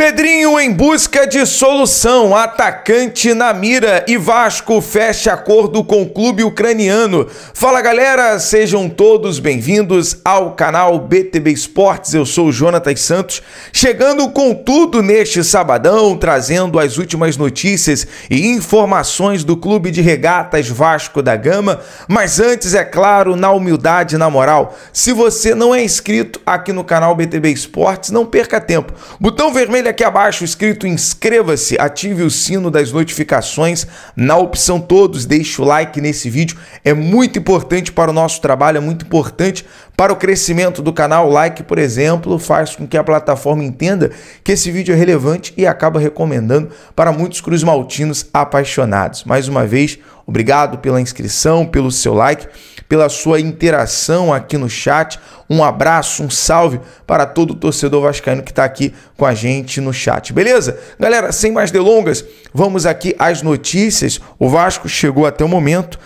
Pedrinho em busca de solução, atacante na mira e Vasco fecha acordo com o clube ucraniano. Fala galera, sejam todos bem-vindos ao canal BTB Esportes. Eu sou o Jonatas Santos, chegando com tudo neste sabadão, trazendo as últimas notícias e informações do Clube de Regatas Vasco da Gama. Mas antes, é claro, na humildade, na moral, se você não é inscrito aqui no canal BTB Esportes, não perca tempo. Botão vermelho aqui abaixo escrito inscreva-se, ative o sino das notificações na opção todos, deixe o like nesse vídeo. É muito importante para o nosso trabalho, é muito importante para o crescimento do canal. O like, por exemplo, faz com que a plataforma entenda que esse vídeo é relevante e acaba recomendando para muitos cruzmaltinos apaixonados. Mais uma vez, Obrigado pela inscrição, pelo seu like, pela sua interação aqui no chat. Um abraço, um salve para todo torcedor vascaíno que está aqui com a gente no chat, beleza? Galera, sem mais delongas, vamos aqui às notícias. O Vasco chegou até o momento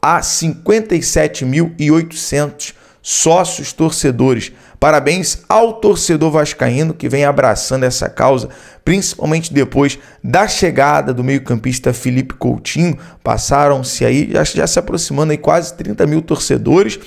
a 57.800 sócios torcedores Parabéns ao torcedor vascaíno que vem abraçando essa causa, principalmente depois da chegada do meio-campista Felipe Coutinho. Passaram-se aí, já, já se aproximando aí quase 30 mil torcedores.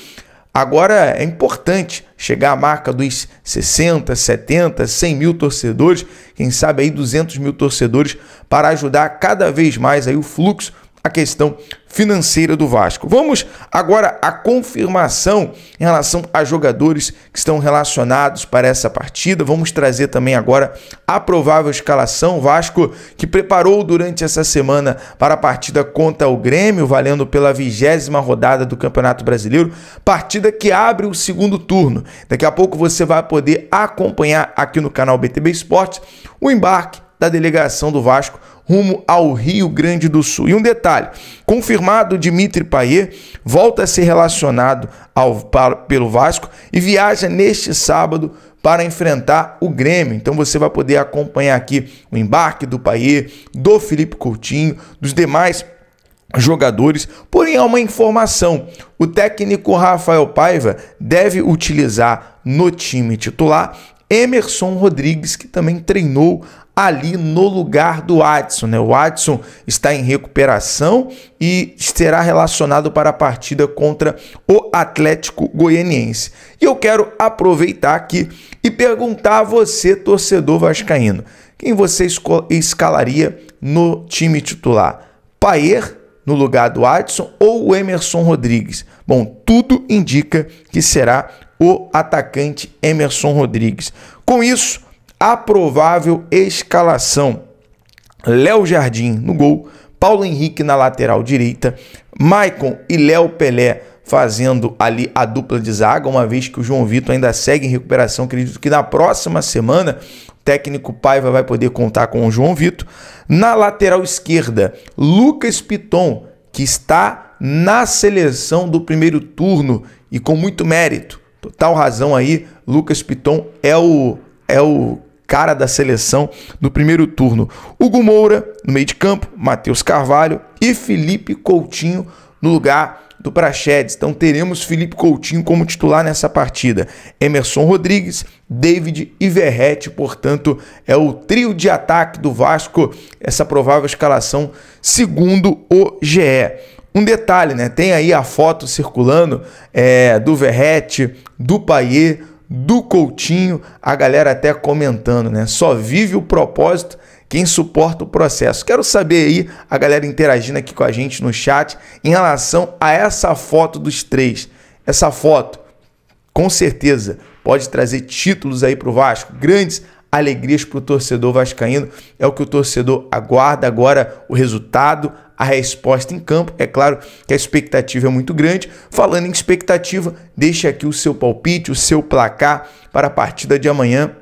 Agora é importante chegar à marca dos 60, 70, 100 mil torcedores, quem sabe aí 200 mil torcedores, para ajudar cada vez mais aí o fluxo a questão financeira do Vasco. Vamos agora à confirmação em relação a jogadores que estão relacionados para essa partida. Vamos trazer também agora a provável escalação Vasco que preparou durante essa semana para a partida contra o Grêmio, valendo pela vigésima rodada do Campeonato Brasileiro, partida que abre o segundo turno. Daqui a pouco você vai poder acompanhar aqui no canal BTB Esportes o embarque da delegação do Vasco rumo ao Rio Grande do Sul. E um detalhe: confirmado, Dimitri Payet volta a ser relacionado ao, para, pelo Vasco e viaja neste sábado para enfrentar o Grêmio. Então você vai poder acompanhar aqui o embarque do Payet, do Felipe Coutinho, dos demais jogadores. Porém, há uma informação: o técnico Rafael Paiva deve utilizar no time titular Emerson Rodrigues, que também treinou ali no lugar do Watson. Né? O Watson está em recuperação e será relacionado para a partida contra o Atlético Goianiense. E eu quero aproveitar aqui e perguntar a você, torcedor vascaíno, quem você escalaria no time titular? Paier no lugar do Watson ou o Emerson Rodrigues? Bom, tudo indica que será o atacante Emerson Rodrigues. Com isso, a provável escalação: Léo Jardim no gol, Paulo Henrique na lateral direita, Maicon e Léo Pelé fazendo ali a dupla de zaga, uma vez que o João Vitor ainda segue em recuperação. Acredito que na próxima semana o técnico Paiva vai poder contar com o João Vitor. Na lateral esquerda, Lucas Piton, que está na seleção do primeiro turno e com muito mérito. Total razão aí, Lucas Piton é o é o cara da seleção no primeiro turno. Hugo Moura no meio de campo, Matheus Carvalho e Felipe Coutinho no lugar do Praxedes. Então teremos Felipe Coutinho como titular nessa partida. Emerson Rodrigues, David e Verrete, portanto, é o trio de ataque do Vasco, essa provável escalação segundo o GE. Um detalhe, né? Tem aí a foto circulando é, do Verrete, do Paier, do Coutinho, a galera até comentando, né? Só vive o propósito quem suporta o processo. Quero saber aí a galera interagindo aqui com a gente no chat em relação a essa foto dos três. Essa foto, com certeza, pode trazer títulos aí para o Vasco, grandes alegrias para o torcedor vascaíno. É o que o torcedor aguarda agora, o resultado, a resposta em campo. É claro que a expectativa é muito grande. Falando em expectativa, deixe aqui o seu palpite, o seu placar para a partida de amanhã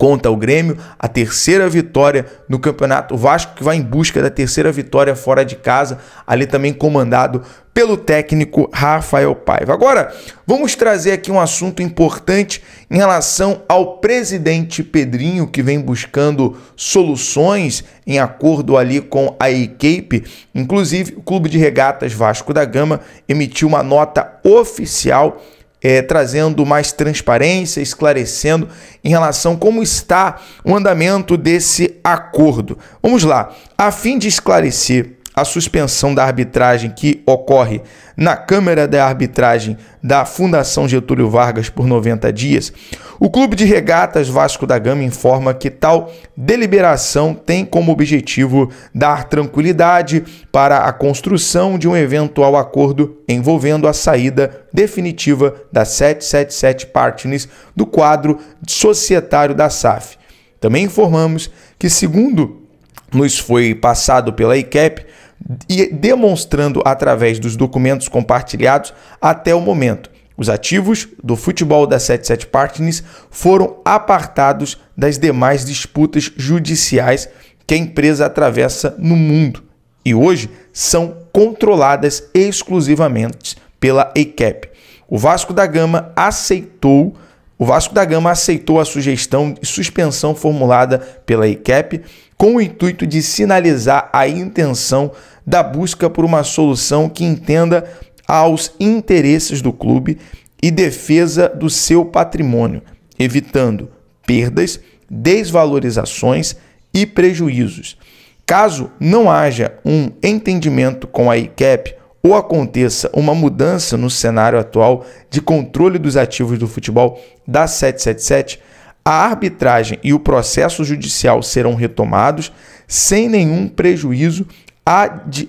conta o Grêmio, a terceira vitória no campeonato. O Vasco que vai em busca da terceira vitória fora de casa, ali também comandado pelo técnico Rafael Paiva. Agora, vamos trazer aqui um assunto importante em relação ao presidente Pedrinho, que vem buscando soluções em acordo ali com a equipe. Inclusive, o Clube de Regatas Vasco da Gama emitiu uma nota oficial é, trazendo mais transparência, esclarecendo em relação como está o andamento desse acordo. Vamos lá, a fim de esclarecer a suspensão da arbitragem que ocorre na Câmara da Arbitragem da Fundação Getúlio Vargas por 90 dias, o Clube de Regatas Vasco da Gama informa que tal deliberação tem como objetivo dar tranquilidade para a construção de um eventual acordo envolvendo a saída definitiva da 777 Partners do quadro societário da SAF. Também informamos que, segundo nos foi passado pela ICAP, e demonstrando através dos documentos compartilhados até o momento. Os ativos do futebol da 77 Partners foram apartados das demais disputas judiciais que a empresa atravessa no mundo e hoje são controladas exclusivamente pela Icap O Vasco da Gama aceitou o Vasco da Gama aceitou a sugestão de suspensão formulada pela ICAP com o intuito de sinalizar a intenção da busca por uma solução que entenda aos interesses do clube e defesa do seu patrimônio, evitando perdas, desvalorizações e prejuízos. Caso não haja um entendimento com a ICAP ou aconteça uma mudança no cenário atual de controle dos ativos do futebol da 777, a arbitragem e o processo judicial serão retomados sem nenhum prejuízo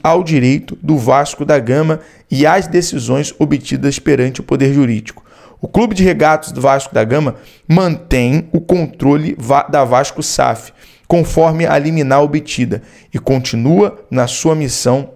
ao direito do Vasco da Gama e às decisões obtidas perante o Poder Jurídico. O Clube de Regatas do Vasco da Gama mantém o controle da Vasco SAF, conforme a liminar obtida, e continua na sua missão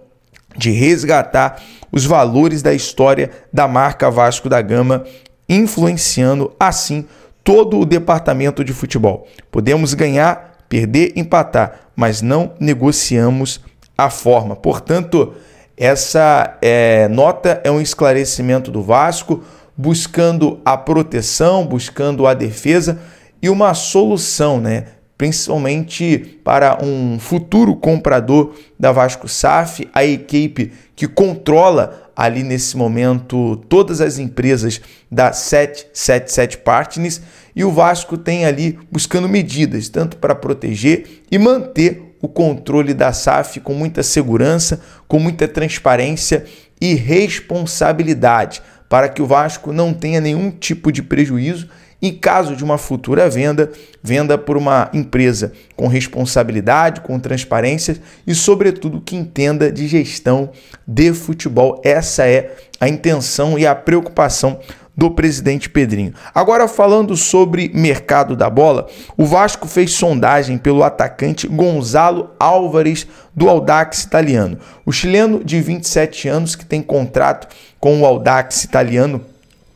de resgatar os valores da história da marca Vasco da Gama, influenciando assim todo o departamento de futebol. Podemos ganhar, perder, empatar, mas não negociamos a forma. Portanto, essa é, nota é um esclarecimento do Vasco, buscando a proteção, buscando a defesa e uma solução, né? principalmente para um futuro comprador da Vasco SAF, a equipe que controla ali nesse momento todas as empresas da 777 Partners e o Vasco tem ali buscando medidas tanto para proteger e manter o controle da SAF com muita segurança, com muita transparência e responsabilidade, para que o Vasco não tenha nenhum tipo de prejuízo e caso de uma futura venda, venda por uma empresa com responsabilidade, com transparência e, sobretudo, que entenda de gestão de futebol. Essa é a intenção e a preocupação do presidente Pedrinho. Agora, falando sobre mercado da bola, o Vasco fez sondagem pelo atacante Gonzalo Álvares do Audax italiano. O chileno de 27 anos que tem contrato com o Audax italiano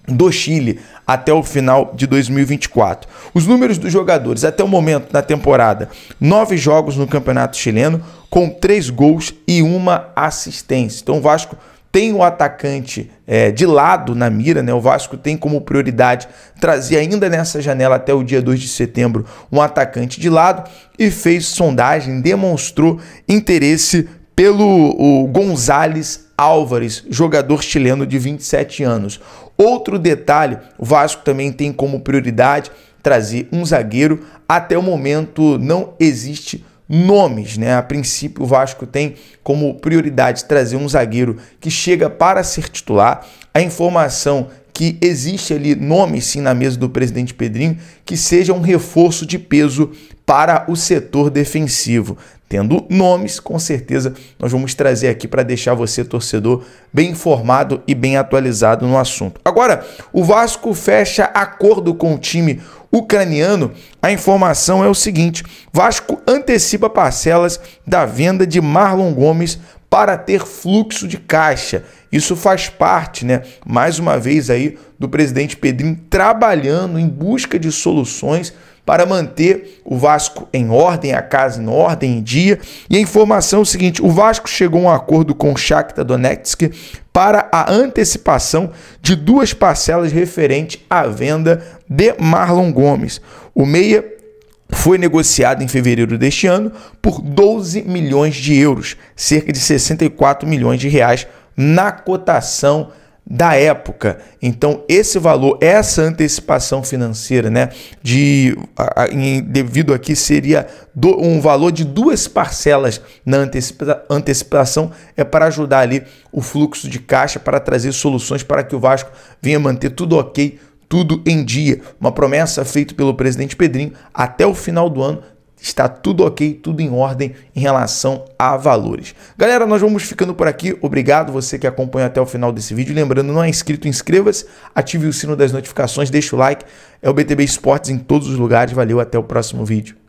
do Chile até o final de 2024. Os números dos jogadores até o momento na temporada: nove jogos no Campeonato Chileno, com três gols e uma assistência. Então o Vasco tem o atacante é, de lado na mira, né? O Vasco tem como prioridade trazer ainda nessa janela até o dia 2 de setembro um atacante de lado e fez sondagem, demonstrou interesse pelo o Gonzalez Álvares, jogador chileno de 27 anos. Outro detalhe, o Vasco também tem como prioridade trazer um zagueiro. Até o momento não existe nomes, né? A princípio, o Vasco tem como prioridade trazer um zagueiro que chega para ser titular. A informação que existe ali nome sim na mesa do presidente Pedrinho que seja um reforço de peso para o setor defensivo tendo nomes, com certeza nós vamos trazer aqui para deixar você, torcedor, bem informado e bem atualizado no assunto. Agora, o Vasco fecha acordo com o time ucraniano. A informação é o seguinte: Vasco antecipa parcelas da venda de Marlon Gomes para ter fluxo de caixa. Isso faz parte, né, mais uma vez aí do presidente Pedrinho trabalhando em busca de soluções para manter o Vasco em ordem, a casa em ordem, em dia. E a informação é o seguinte: o Vasco chegou a um acordo com o Shakhtar Donetsk para a antecipação de duas parcelas referente à venda de Marlon Gomes. O meia foi negociado em fevereiro deste ano por 12 milhões de euros, cerca de 64 milhões de reais na cotação da época. Então, esse valor, essa antecipação financeira, né, de a, em, devido aqui seria do, um valor de duas parcelas na antecipa, antecipação é para ajudar ali o fluxo de caixa para trazer soluções para que o Vasco venha manter tudo OK, tudo em dia. Uma promessa feita pelo presidente Pedrinho até o final do ano está tudo ok, tudo em ordem em relação a valores. Galera, nós vamos ficando por aqui. Obrigado você que acompanha até o final desse vídeo. Lembrando, não é inscrito, inscreva-se, ative o sino das notificações, deixa o like. É o BTB Esportes em todos os lugares. Valeu, até o próximo vídeo.